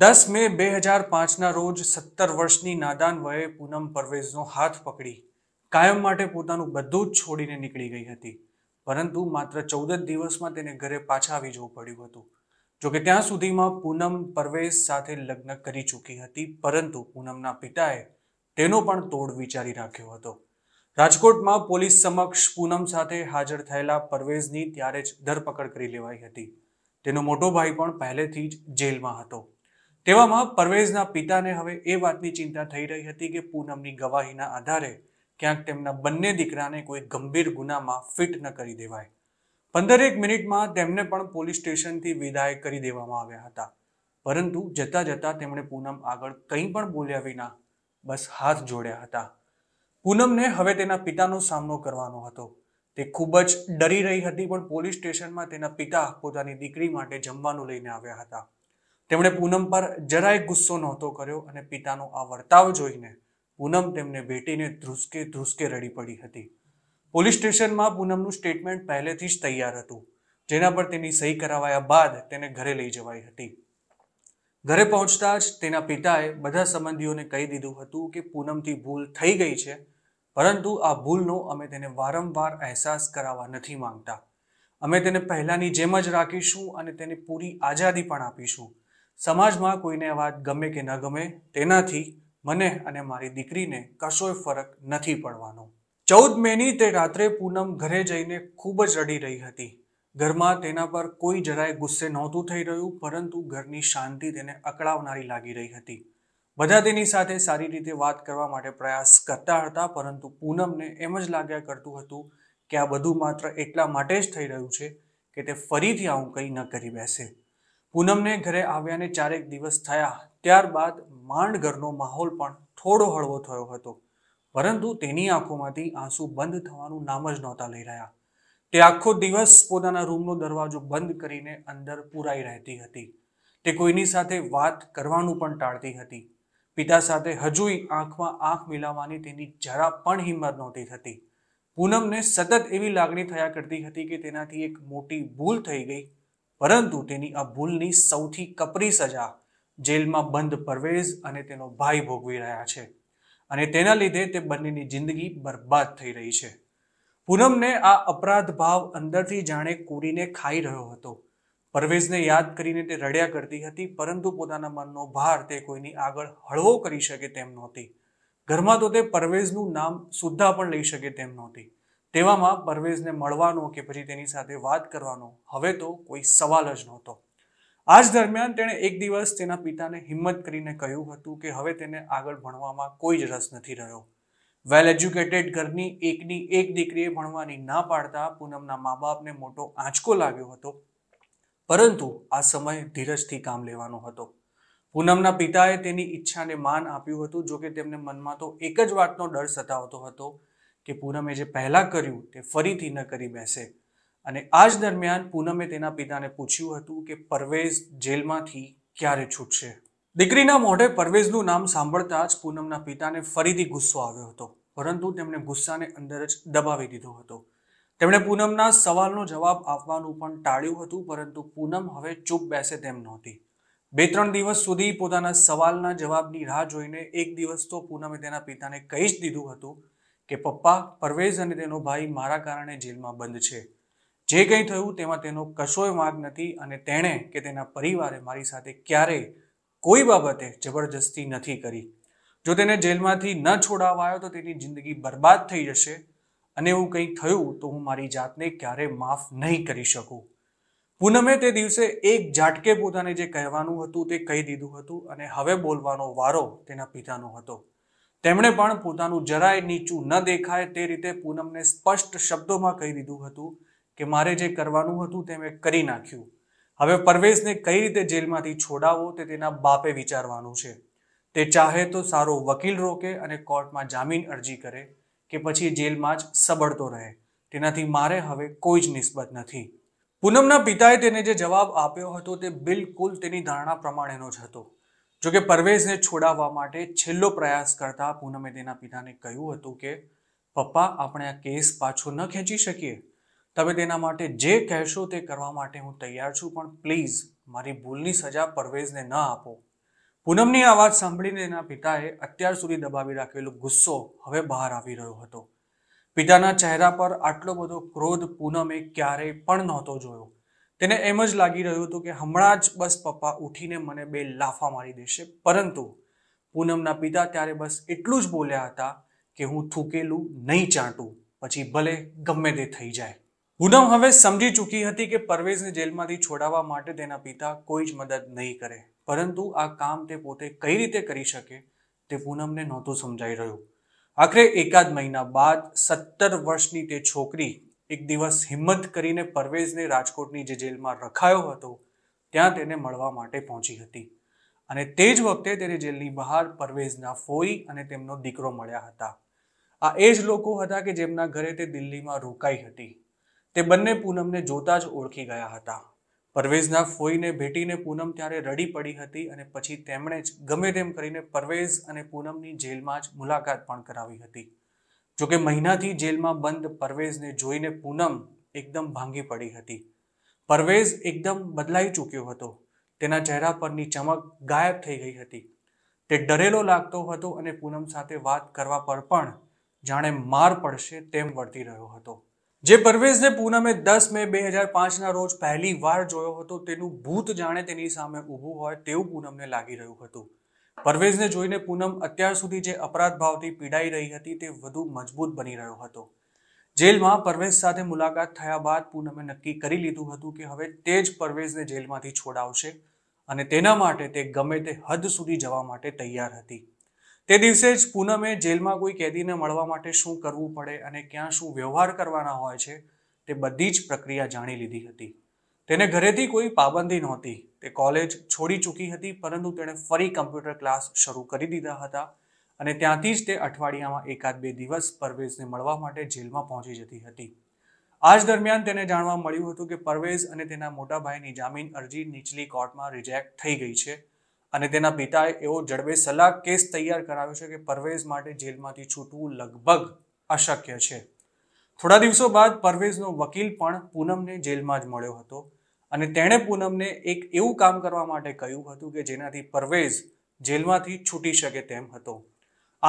દસ મે બે હજાર પાંચના રોજ સત્તર વર્ષની નાદાન વયે પૂનમ પરવેઝનો હાથ પકડી કાયમ માટે પોતાનું બધું જ છોડીને નીકળી ગઈ હતી પરંતુ માત્ર ચૌદ જ દિવસમાં તેને ઘરે પાછા આવી જવું પડ્યું હતું જોકે ત્યાં સુધીમાં પૂનમ પરવેઝ સાથે લગ્ન કરી ચૂકી હતી પરંતુ પૂનમના પિતાએ તેનો પણ તોડ વિચારી રાખ્યો હતો રાજકોટમાં પોલીસ સમક્ષ પૂનમ સાથે હાજર થયેલા પરવેઝની ત્યારે જ ધરપકડ કરી લેવાઈ હતી તેનો મોટો ભાઈ પણ પહેલેથી જ જેલમાં હતો તેવામાં પરવેઝના પિતાને હવે એ વાતની ચિંતા થઈ રહી હતી કે પૂનમની ગવાહીના આધારે ક્યાંક તેમના બંને દીકરાને કોઈ ગંભીર ગુનામાં ફિટ ન કરી દેવાય પંદરેક મિનિટમાં તેમને પણ પોલીસ સ્ટેશનથી વિદાય કરી દેવામાં આવ્યા હતા પરંતુ જતા જતા તેમણે પૂનમ આગળ કંઈ પણ બોલ્યા વિના બસ હાથ જોડ્યા હતા પૂનમને હવે તેના પિતાનો સામનો કરવાનો હતો તે ખૂબ જ ડરી રહી હતી પણ પોલીસ સ્ટેશનમાં તેના પિતા પોતાની દીકરી માટે જમવાનું લઈને આવ્યા હતા તેમણે પૂનમ પર જરાય ગુસ્સો નહોતો કર્યો અને પિતાનો આ વર્તાવ જોઈને પૂનમ તેમને ભેટીને ધ્રુસકે ધ્રુસકે રડી પડી હતી પોલીસ સ્ટેશનમાં પૂનમનું સ્ટેટમેન્ટ પહેલેથી જ તૈયાર હતું જેના પર તેની સહી કરાવાયા બાદ તેને ઘરે લઈ જવાઈ હતી ઘરે પહોંચતા જ તેના પિતાએ બધા સંબંધીઓને કહી દીધું હતું કે પૂનમથી ભૂલ થઈ ગઈ છે પરંતુ આ ભૂલનો અમે તેને વારંવાર અહેસાસ કરાવવા નથી માંગતા અમે તેને પહેલાંની જેમ જ રાખીશું અને તેને પૂરી આઝાદી પણ આપીશું સમાજમાં કોઈને વાત ગમે કે ન ગમે તેનાથી મને અને મારી દીકરીને કશોય ફરક નથી પડવાનો ચૌદ મેની તે રાત્રે પૂનમ ઘરે જઈને ખૂબ જ રડી રહી હતી ઘરમાં તેના પર કોઈ જરાય ગુસ્સે નહોતું થઈ રહ્યું પરંતુ ઘરની શાંતિ તેને અકળાવનારી લાગી રહી હતી બધા તેની સાથે સારી રીતે વાત કરવા માટે પ્રયાસ કરતા હતા પરંતુ પૂનમને એમ જ લાગ્યા કરતું હતું કે આ બધું માત્ર એટલા માટે જ થઈ રહ્યું છે કે તે ફરીથી આવું કંઈ ન કરી બેસે પૂનમને ઘરે આવ્યાને ચારેક દિવસ થયા ત્યારબાદ માંડ ઘરનો માહોલ પણ થોડો હળવો થયો હતો પરંતુ તેની આંખોમાંથી આંસુ બંધ થવાનું નામ જ નહોતા લઈ રહ્યા તે આખો દિવસ પોતાના રૂમનો દરવાજો બંધ કરીને અંદર પુરાઈ રહેતી હતી તે કોઈની સાથે વાત કરવાનું પણ ટાળતી હતી પિતા સાથે હજુય આંખમાં આંખ મિલાવવાની તેની જરા પણ હિંમત નહોતી થતી પૂનમને સતત એવી લાગણી થયા કરતી હતી કે તેનાથી એક મોટી ભૂલ થઈ ગઈ પરંતુ તેની આ ભૂલની સૌથી કપરી સજા જેલમાં બંધ પરવેઝ અને તેનો ભાઈ ભોગવી રહ્યા છે અને તેના લીધે તે બંનેની જિંદગી બરબાદ થઈ રહી છે પૂનમને આ અપરાધ ભાવ અંદરથી જાણે કુરીને ખાઈ રહ્યો હતો પરવેઝને યાદ કરીને તે રડ્યા કરતી હતી પરંતુ પોતાના મનનો ભાર તે કોઈની આગળ હળવો કરી શકે તેમ નહોતી ઘરમાં તો તે પરવેઝનું નામ સુદ્ધા પણ લઈ શકે તેમ નહોતી તેવામાં પરવેઝને મળવાનો કે પછી તેની સાથે વાત કરવાનો હવે તો કોઈ સવાલ જ નહોતો આ જ દરમિયાન તેણે એક દિવસ તેના પિતાને હિંમત કરીને કહ્યું હતું કે હવે તેને આગળ ભણવામાં કોઈ જ રસ નથી રહ્યો વેલ એજ્યુકેટેડ ઘરની એકની એક દીકરીએ ભણવાની ના પાડતા પૂનમના મા બાપને મોટો આંચકો લાગ્યો હતો પરંતુ આ સમય ધીરજથી કામ લેવાનો હતો પૂનમના પિતાએ તેની ઈચ્છાને માન આપ્યું હતું જોકે તેમને મનમાં તો એક જ વાતનો ડર સતાવતો હતો કે પૂનમે જે પહેલાં કર્યું તે ફરીથી ન કરી બેસે અને આ જ દરમિયાન પૂનમે તેના પિતાને પૂછ્યું હતું કે પરવેઝ જેલમાંથી ક્યારે છૂટશે દીકરીના મોઢે પરવેઝનું નામ સાંભળતા જ પૂનમના પિતાને ફરીથી ગુસ્સો આવ્યો હતો પરંતુ તેમણે ગુસ્સાને અંદર જ દબાવી દીધો હતો તેમણે પૂનમના સવાલનો જવાબ આપવાનું પણ ટાળ્યું હતું પરંતુ પૂનમ હવે ચૂપ બેસે તેમ નહોતી બે ત્રણ દિવસ સુધી પોતાના સવાલના જવાબની રાહ જોઈને એક દિવસ તો પૂનમે તેના પિતાને કહી જ દીધું હતું કે પપ્પા પરવેઝ અને તેનો ભાઈ મારા કારણે જેલમાં બંધ છે જે કંઈ થયું તેમાં તેનો કશોય વાંક નથી અને તેણે કે તેના પરિવારે મારી સાથે ક્યારેય કોઈ બાબતે જબરજસ્તી નથી કરી જો તેને જેલમાંથી ન છોડાવાયો તો તેની જિંદગી બરબાદ થઈ જશે અને એવું કંઈ થયું તો હું મારી જાતને ક્યારે માફ નહીં કરી શકું પૂનમે તે દિવસે એક ઝાટકે પોતાને જે કહેવાનું હતું તે કહી દીધું હતું અને હવે બોલવાનો વારો તેના પિતાનો હતો તેમણે પણ પોતાનું જરાય નીચું ન દેખાય તે રીતે પૂનમને સ્પષ્ટ શબ્દોમાં કહી દીધું હતું કે મારે જે કરવાનું હતું તે મેં કરી નાખ્યું હવે પરવેશને કઈ રીતે જેલમાંથી છોડાવવો તે તેના બાપે વિચારવાનું છે તે ચાહે તો સારો વકીલ રોકે અને કોર્ટમાં જામીન અરજી કરે કે પછી જેલમાં જ સબડતો રહે તેનાથી મારે હવે કોઈ જ નિસ્બત નથી પૂનમના પિતાએ તેને જે જવાબ આપ્યો હતો તે બિલકુલ તેની ધારણા પ્રમાણેનો જ હતો જોકે પરવેઝને છોડાવવા માટે છેલ્લો પ્રયાસ કરતા પૂનમે તેના પિતાને કહ્યું હતું કે પપ્પા આપણે આ કેસ પાછો ન ખેંચી શકીએ તમે તેના માટે જે કહેશો તે કરવા માટે હું તૈયાર છું પણ પ્લીઝ મારી ભૂલની સજા પરવેઝને ન આપો પૂનમની આ વાત સાંભળીને એના પિતાએ અત્યાર સુધી દબાવી રાખેલો ગુસ્સો હવે બહાર આવી રહ્યો હતો પિતાના ચહેરા પર આટલો બધો ક્રોધ પૂનમે ક્યારેય પણ નહોતો જોયો તેને એમ જ લાગી રહ્યું હતું કે હમણાં જ બસ પપ્પા ઉઠીને મને બે લાફા મારી દેશે પરંતુ પૂનમના પિતા ત્યારે બસ એટલું જ બોલ્યા હતા કે હું થૂકેલું નહીં ચાંટું પછી ભલે ગમે તે થઈ જાય પૂનમ હવે સમજી ચૂકી હતી કે પરવેઝને જેલમાંથી છોડાવવા માટે તેના પિતા કોઈ જ મદદ નહીં કરે પરંતુ આ કામ તે પોતે કઈ રીતે કરી શકે તે પૂનમને નહોતું સમજાઈ રહ્યું આખરે એકાદ મહિના બાદ સત્તર વર્ષની તે છોકરી એક દિવસ હિંમત કરીને પરવેઝને રાજકોટની જે જેલમાં રખાયો હતો ત્યાં તેને મળવા માટે પહોંચી હતી અને તે જ વખતે તેને જેલની બહાર પરવેઝના ફોઈ અને તેમનો દીકરો મળ્યા હતા આ એ જ લોકો હતા કે જેમના ઘરે તે દિલ્હીમાં રોકાઈ હતી તે બંને પૂનમને જોતા જ ઓળખી ગયા હતા પરવેઝના ફોઈને ભેટીને પૂનમ ત્યારે રડી પડી હતી અને પછી તેમણે જ ગમે તેમ કરીને પરવેઝ અને પૂનમની જેલમાં જ મુલાકાત પણ કરાવી હતી જોકે મહિનાથી જેલમાં બંધ પરવેઝને જોઈને પૂનમ એકદમ ભાંગી પડી હતી પરવેઝ એકદમ બદલાઈ ચૂક્યો હતો તેના ચહેરા પરની ચમક ગાયબ થઈ ગઈ હતી તે ડરેલો લાગતો હતો અને પૂનમ સાથે વાત કરવા પર પણ જાણે માર પડશે તેમ વર્તી રહ્યો હતો જે પરવેઝને પૂનમે દસ મે બે હજાર પાંચના રોજ પહેલી વાર જોયો હતો તેનું ભૂત જાણે તેની સામે ઊભું હોય તેવું પૂનમને લાગી રહ્યું હતું પરવેઝને જોઈને પૂનમ અત્યાર સુધી જે અપરાધ ભાવથી પીડાઈ રહી હતી તે વધુ મજબૂત બની રહ્યો હતો જેલમાં પરવેઝ સાથે મુલાકાત થયા બાદ પૂનમે નક્કી કરી લીધું હતું કે હવે તે જ પરવેઝને જેલમાંથી છોડાવશે અને તેના માટે તે ગમે તે હદ સુધી જવા માટે તૈયાર હતી તે દિવસે જ પૂનમે જેલમાં કોઈ કેદીને મળવા માટે શું કરવું પડે અને ક્યાં શું વ્યવહાર કરવાના હોય છે તે બધી જ પ્રક્રિયા જાણી લીધી હતી તેને ઘરેથી કોઈ પાબંદી નહોતી તે કોલેજ છોડી ચૂકી હતી પરંતુ તેણે ફરી કમ્પ્યુટર ક્લાસ શરૂ કરી દીધા હતા અને ત્યાંથી જ તે અઠવાડિયામાં એકાદ બે દિવસ પરવેઝને મળવા માટે જેલમાં પહોંચી જતી હતી આ જ દરમિયાન તેને જાણવા મળ્યું હતું કે પરવેઝ અને તેના મોટાભાઈની જામીન અરજી નીચલી કોર્ટમાં રિજેક્ટ થઈ ગઈ છે અને તેના પિતાએ એવો જડબે સલાહ કેસ તૈયાર કરાવ્યો છે કે પરવેઝ માટે જેલમાંથી છૂટવું લગભગ અશક્ય છે થોડા દિવસો બાદ પરવેઝનો વકીલ પણ પૂનમને જેલમાં જ મળ્યો હતો અને તેણે પૂનમને એક એવું કામ કરવા માટે કહ્યું હતું કે જેનાથી પરવેઝ જેલમાંથી છૂટી શકે તેમ હતો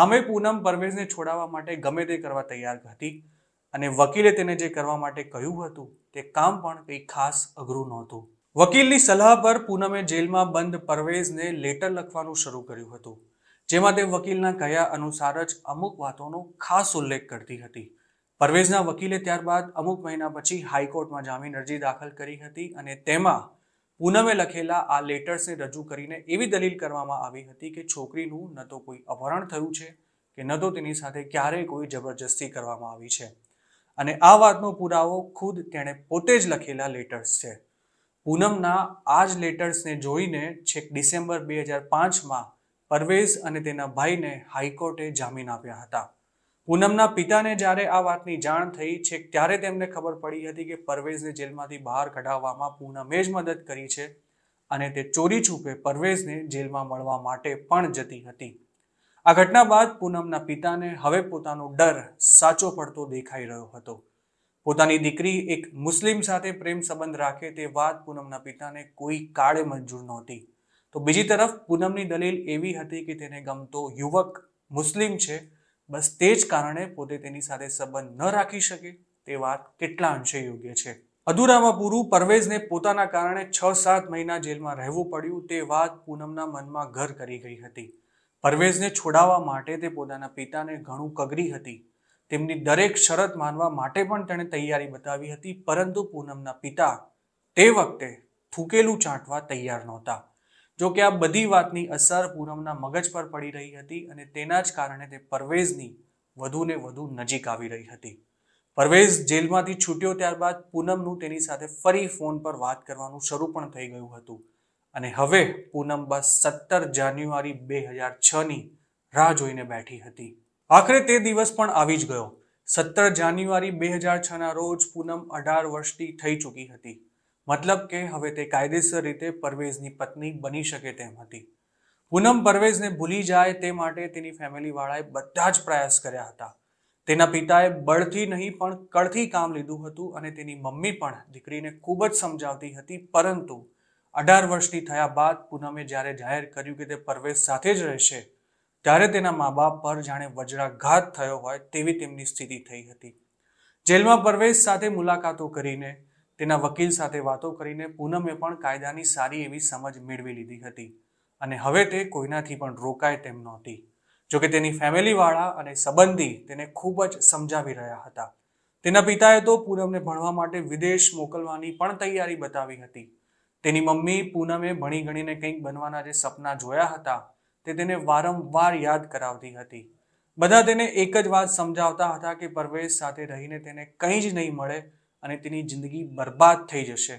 આમે પૂનમ પરવેઝને છોડાવવા માટે ગમે તે કરવા તૈયાર હતી અને વકીલે તેને જે કરવા માટે કહ્યું હતું તે કામ પણ કંઈ ખાસ અઘરું નહોતું વકીલની સલાહ પર પૂનમે જેલમાં બંધ પરવેઝને લેટર લખવાનું શરૂ કર્યું હતું જેમાં તે વકીલના કહ્યા અનુસાર જ અમુક વાતોનો ખાસ ઉલ્લેખ કરતી હતી પરવેઝના વકીલે ત્યારબાદ અમુક મહિના પછી હાઈકોર્ટમાં જામીન અરજી દાખલ કરી હતી અને તેમાં પૂનમે લખેલા આ લેટર્સને રજૂ કરીને એવી દલીલ કરવામાં આવી હતી કે છોકરીનું ન તો કોઈ અપહરણ થયું છે કે ન તો તેની સાથે ક્યારેય કોઈ જબરજસ્તી કરવામાં આવી છે અને આ વાતનો પુરાવો ખુદ તેણે પોતે જ લખેલા લેટર્સ છે પૂનમના આ જ લેટર્સને જોઈને છેક ડિસેમ્બર બે હજાર પાંચમાં પરવેઝ અને તેના ભાઈને હાઈકોર્ટે જામીન આપ્યા હતા પૂનમના પિતાને જ્યારે આ વાતની જાણ થઈ છે ત્યારે તેમને ખબર પડી હતી કે પરવેઝને જેલમાંથી બહાર કઢાવવામાં પૂનમે જ મદદ કરી છે અને તે ચોરી છૂપે પરવેઝને જેલમાં મળવા માટે પણ જતી હતી આ ઘટના બાદ પૂનમના પિતાને હવે પોતાનો ડર સાચો પડતો દેખાઈ રહ્યો હતો પોતાની દીકરી એક મુસ્લિમ સાથે પ્રેમ સંબંધ રાખે તે વાત પૂનમના પિતાને કોઈ કાળે મંજૂર નહોતી તો બીજી તરફ પૂનમની દલીલ એવી હતી કે તેને ગમતો યુવક મુસ્લિમ છે બસ તે જ કારણે પોતે તેની સાથે સંબંધ ન રાખી શકે તે વાત કેટલા અંશે યોગ્ય છે અધૂરામાં પૂરું પરવેઝને પોતાના કારણે છ સાત મહિના જેલમાં રહેવું પડ્યું તે વાત પૂનમના મનમાં ઘર કરી ગઈ હતી પરવેઝને છોડાવવા માટે તે પોતાના પિતાને ઘણું કગરી હતી તેમની દરેક શરત માનવા માટે પણ તેણે તૈયારી બતાવી હતી પરંતુ પૂનમના પિતા તે વખતે થૂકેલું ચાંટવા તૈયાર નહોતા જો કે આ બધી વાતની અસર પૂનમના મગજ પર પડી રહી હતી અને તેના જ કારણે તે પરવેઝની વધુને વધુ નજીક આવી રહી હતી પરવેઝ જેલમાંથી છૂટ્યો ત્યારબાદ પૂનમનું તેની સાથે ફરી ફોન પર વાત કરવાનું શરૂ પણ થઈ ગયું હતું અને હવે પૂનમ બસ સત્તર જાન્યુઆરી બે હજાર છની રાહ જોઈને બેઠી હતી આખરે તે દિવસ પણ આવી જ ગયો સત્તર જાન્યુઆરી બે હજાર છના રોજ પૂનમ અઢાર વર્ષથી થઈ ચૂકી હતી મતલબ કે હવે તે કાયદેસર રીતે પરવેઝની પત્ની બની શકે તેમ હતી પૂનમ પરવેઝને ભૂલી જાય તે માટે તેની ફેમિલીવાળાએ બધા જ પ્રયાસ કર્યા હતા તેના પિતાએ બળથી નહીં પણ કળથી કામ લીધું હતું અને તેની મમ્મી પણ દીકરીને ખૂબ જ સમજાવતી હતી પરંતુ અઢાર વર્ષની થયા બાદ પૂનમે જ્યારે જાહેર કર્યું કે તે પરવેશ સાથે જ રહેશે ત્યારે તેના મા બાપ પર જાણે વજ્રાઘાત થયો હોય તેવી તેમની સ્થિતિ થઈ હતી જેલમાં પરવેશ સાથે મુલાકાતો કરીને તેના વકીલ સાથે વાતો કરીને પૂનમે પણ કાયદાની સારી એવી સમજ મેળવી લીધી હતી અને હવે તે કોઈનાથી પણ રોકાય તેમ નહોતી જોકે તેની ફેમિલીવાળા અને સંબંધી તેને ખૂબ જ સમજાવી રહ્યા હતા તેના પિતાએ તો પૂનમને ભણવા માટે વિદેશ મોકલવાની પણ તૈયારી બતાવી હતી તેની મમ્મી પૂનમે ભણી ગણીને કંઈક બનવાના જે સપના જોયા હતા તે તેને વારંવાર યાદ કરાવતી હતી બધા તેને એક જ વાત સમજાવતા હતા કે પરવેશ સાથે રહીને તેને કંઈ જ નહીં મળે અને તેની જિંદગી બરબાદ થઈ જશે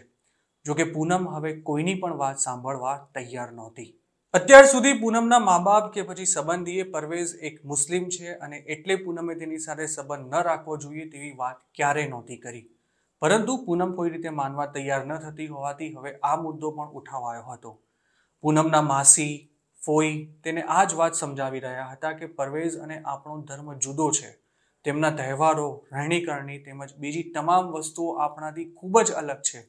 જોકે પૂનમ હવે કોઈની પણ વાત સાંભળવા તૈયાર નહોતી અત્યાર સુધી પૂનમના મા બાપ કે પછી સંબંધીએ પરવેઝ એક મુસ્લિમ છે અને એટલે પૂનમે તેની સાથે સંબંધ ન રાખવો જોઈએ તેવી વાત ક્યારેય નહોતી કરી પરંતુ પૂનમ કોઈ રીતે માનવા તૈયાર ન થતી હોવાથી હવે આ મુદ્દો પણ ઉઠાવાયો હતો પૂનમના માસી ફોઈ તેને આ જ વાત સમજાવી રહ્યા હતા કે પરવેઝ અને આપણો ધર્મ જુદો છે તેમના તહેવારો રહેણીકરણી તેમજ બીજી તમામ વસ્તુઓ આપણાથી ખૂબ જ અલગ છે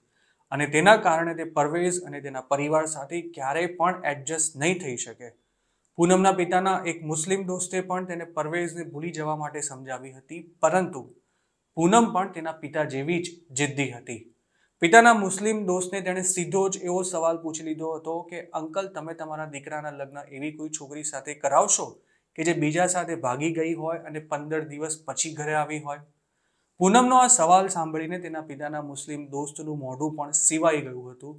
અને તેના કારણે તે પરવેઝ અને તેના પરિવાર સાથે ક્યારેય પણ એડજસ્ટ નહીં થઈ શકે પૂનમના પિતાના એક મુસ્લિમ દોસ્તે પણ તેને પરવેઝને ભૂલી જવા માટે સમજાવી હતી પરંતુ પૂનમ પણ તેના પિતા જેવી જ જિદ્દી હતી પિતાના મુસ્લિમ દોસ્તને તેણે સીધો જ એવો સવાલ પૂછી લીધો હતો કે અંકલ તમે તમારા દીકરાના લગ્ન એવી કોઈ છોકરી સાથે કરાવશો કે જે બીજા સાથે ભાગી ગઈ હોય અને પંદર દિવસ પછી ઘરે આવી હોય પૂનમનો આ સવાલ સાંભળીને તેના પિતાના મુસ્લિમ દોસ્તનું મોઢું પણ સિવાઈ ગયું હતું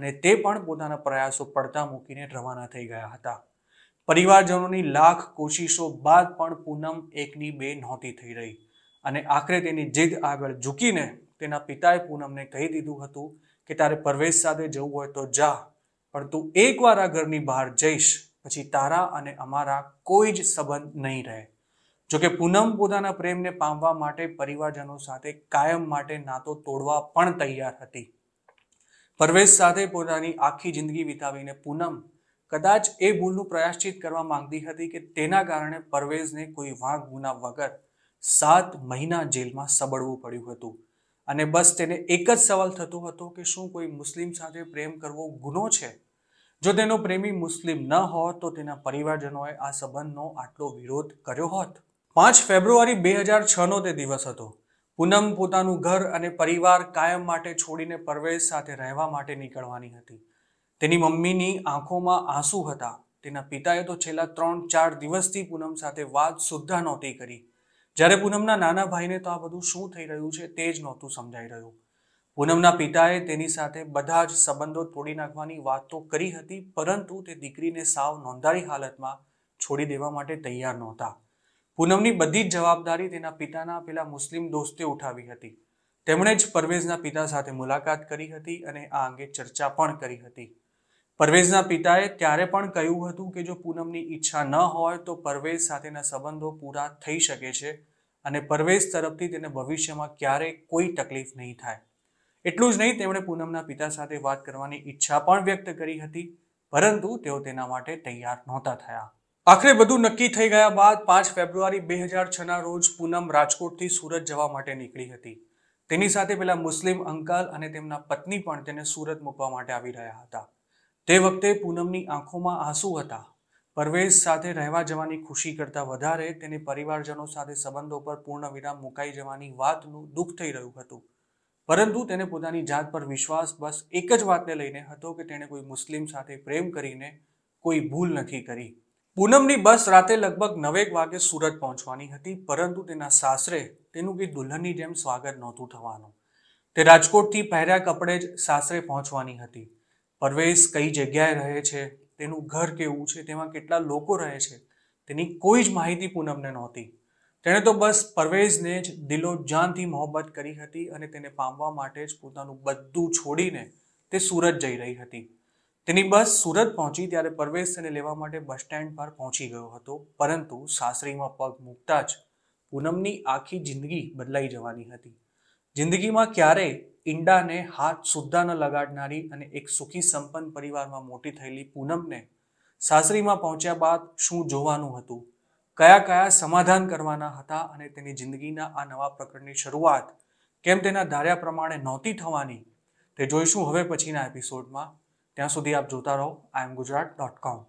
અને તે પણ પોતાના પ્રયાસો પડતા મૂકીને રવાના થઈ ગયા હતા પરિવારજનોની લાખ કોશિશો બાદ પણ પૂનમ એકની બે નહોતી થઈ રહી અને આખરે તેની જીદ આગળ ઝૂકીને તેના પિતાએ પૂનમને કહી દીધું હતું કે તારે પરવેશ સાથે જવું હોય તો જા પણ તું એકવાર આ ઘરની બહાર જઈશ પછી તારા અને અમારા કોઈ જ સંબંધ નહીં રહે જોકે પૂનમ પોતાના પ્રેમને પામવા માટે પરિવારજનો સાથે કાયમ માટે નાતો તોડવા પણ તૈયાર હતી પરવેશ સાથે પોતાની આખી જિંદગી વિતાવીને પૂનમ કદાચ એ ભૂલનું પ્રયાશ્ચિત કરવા માંગતી હતી કે તેના કારણે પરવેઝને કોઈ વાંક ગુના વગર સાત મહિના જેલમાં સબડવું પડ્યું હતું અને બસ તેને એક જ સવાલ થતો હતો કે શું કોઈ મુસ્લિમ સાથે પ્રેમ કરવો ગુનો છે જો તેનો પ્રેમી મુસ્લિમ ન હોત તો તેના પરિવારજનોએ આ સંબંધનો આટલો વિરોધ કર્યો હોત પાંચ ફેબ્રુઆરી બે હજાર છનો તે દિવસ હતો પૂનમ પોતાનું ઘર અને પરિવાર કાયમ માટે છોડીને પરવેશ સાથે રહેવા માટે નીકળવાની હતી તેની મમ્મીની આંખોમાં આંસુ હતા તેના પિતાએ તો છેલ્લા ત્રણ ચાર દિવસથી પૂનમ સાથે વાત સુદ્ધા નહોતી કરી જ્યારે પૂનમના નાના ભાઈને તો આ બધું શું થઈ રહ્યું છે તે જ નહોતું સમજાઈ રહ્યું પૂનમના પિતાએ તેની સાથે બધા જ સંબંધો તોડી નાખવાની વાત તો કરી હતી પરંતુ તે દીકરીને સાવ નોંધારી હાલતમાં છોડી દેવા માટે તૈયાર નહોતા પૂનમની બધી જ જવાબદારી તેના પિતાના પેલા મુસ્લિમ દોસ્તે ઉઠાવી હતી તેમણે જ પરવેઝના પિતા સાથે મુલાકાત કરી હતી અને આ અંગે ચર્ચા પણ કરી હતી પરવેઝના પિતાએ ત્યારે પણ કહ્યું હતું કે જો પૂનમની ઈચ્છા ન હોય તો પરવેઝ સાથેના સંબંધો પૂરા થઈ શકે છે અને પરવેઝ તરફથી તેને ભવિષ્યમાં ક્યારેય કોઈ તકલીફ નહીં થાય એટલું જ નહીં તેમણે પૂનમના પિતા સાથે વાત કરવાની ઈચ્છા પણ વ્યક્ત કરી હતી પરંતુ તેઓ તેના માટે તૈયાર નહોતા થયા આખરે બધું નક્કી થઈ ગયા બાદ પાંચ ફેબ્રુઆરી બે હજાર છના રોજ પૂનમ રાજકોટથી સુરત જવા માટે નીકળી હતી તેની સાથે પેલા મુસ્લિમ અંકાલ અને તેમના પત્ની પણ તેને સુરત મૂકવા માટે આવી રહ્યા હતા તે વખતે પૂનમની આંખોમાં આંસુ હતા પરવેશ સાથે રહેવા જવાની ખુશી કરતા વધારે તેને પરિવારજનો સાથે સંબંધો પર પૂર્ણ વિરામ મુકાઈ જવાની વાતનું દુઃખ થઈ રહ્યું હતું પરંતુ તેને પોતાની જાત પર વિશ્વાસ બસ એક જ વાતને લઈને હતો કે તેણે કોઈ મુસ્લિમ સાથે પ્રેમ કરીને કોઈ ભૂલ નથી કરી પૂનમની બસ રાતે લગભગ નવેક વાગે સુરત પહોંચવાની હતી પરંતુ તેના સાસરે તેનું કંઈ દુલ્હનની જેમ સ્વાગત નહોતું થવાનું તે રાજકોટથી પહેર્યા કપડે જ સાસરે પહોંચવાની હતી પરવેશ કઈ જગ્યાએ રહે છે તેનું ઘર કેવું છે તેમાં કેટલા લોકો રહે છે તેની કોઈ જ માહિતી પૂનમને નહોતી તેણે તો બસ પરવેઝને જ દિલો જાનથી મોહબ્બત કરી હતી અને તેને પામવા માટે જ પોતાનું બધું છોડીને તે સુરત જઈ રહી હતી તેની બસ સુરત પહોંચી ત્યારે પરવેશ તેને લેવા માટે બસ સ્ટેન્ડ પર પહોંચી ગયો હતો પરંતુ સાસરીમાં પગ મૂકતા જ પૂનમની આખી જિંદગી બદલાઈ જવાની હતી જિંદગીમાં ક્યારેય ઈંડાને હાથ સુદ્ધા ન લગાડનારી અને એક સુખી સંપન્ન પરિવારમાં મોટી થયેલી પૂનમને સાસરીમાં પહોંચ્યા બાદ શું જોવાનું હતું કયા કયા સમાધાન કરવાના હતા અને તેની જિંદગીના આ નવા પ્રકરણની શરૂઆત કેમ તેના ધાર્યા પ્રમાણે નહોતી થવાની તે જોઈશું હવે પછીના એપિસોડમાં ત્યાં સુધી આપ જોતા રહો આઈ એમ ગુજરાત ડોટ કોમ